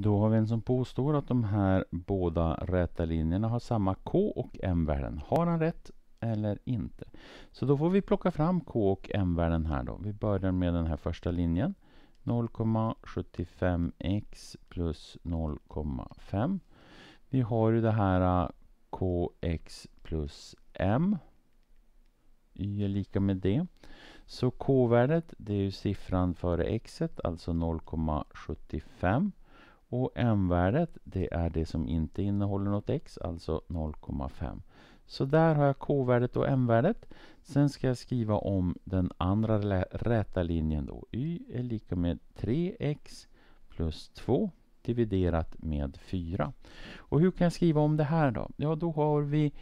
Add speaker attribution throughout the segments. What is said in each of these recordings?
Speaker 1: Då har vi en som påstår att de här båda räta linjerna har samma k och m-värden. Har han rätt eller inte? Så då får vi plocka fram k och m-värden här då. Vi börjar med den här första linjen. 0,75x plus 0,5. Vi har ju det här äh, kx plus m. y är lika med det. Så k-värdet det är ju siffran före x, alltså 0,75. Och m-värdet det är det som inte innehåller något x, alltså 0,5. Så där har jag k-värdet och m-värdet. Sen ska jag skriva om den andra räta linjen då. y är lika med 3x plus 2 dividerat med 4. Och hur kan jag skriva om det här då? Ja, då har vi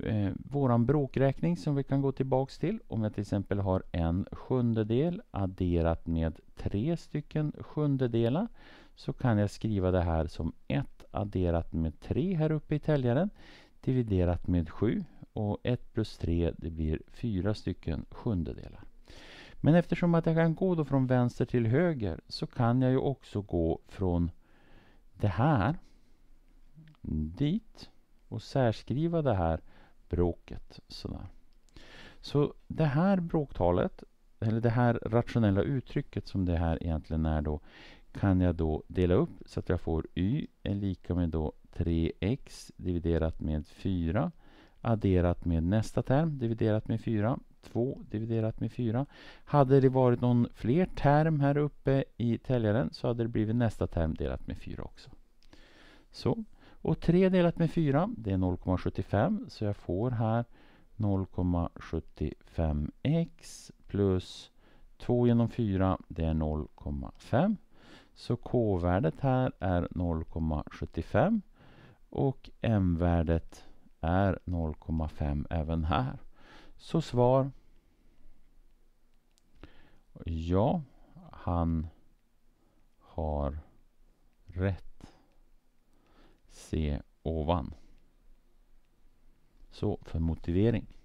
Speaker 1: eh, våran bråkräkning som vi kan gå tillbaks till. Om jag till exempel har en sjundedel adderat med tre stycken sjundedelar så kan jag skriva det här som 1 adderat med 3 här uppe i täljaren dividerat med 7 och 1 plus 3 det blir 4 stycken sjundedelar. Men eftersom att jag kan gå då från vänster till höger så kan jag ju också gå från det här dit och särskriva det här bråket. Sådär. Så det här bråktalet, eller det här rationella uttrycket som det här egentligen är då, kan jag då dela upp så att jag får y är lika med då 3x dividerat med 4 adderat med nästa term dividerat med 4 2 dividerat med 4. Hade det varit någon fler term här uppe i täljaren så hade det blivit nästa term delat med 4 också. Så och 3 delat med 4 det är 0,75 så jag får här 0,75x plus 2 genom 4 det är 0,5. Så k-värdet här är 0,75 och m-värdet är 0,5 även här. Så svar Ja, han har rätt se ovan. Så för motivering.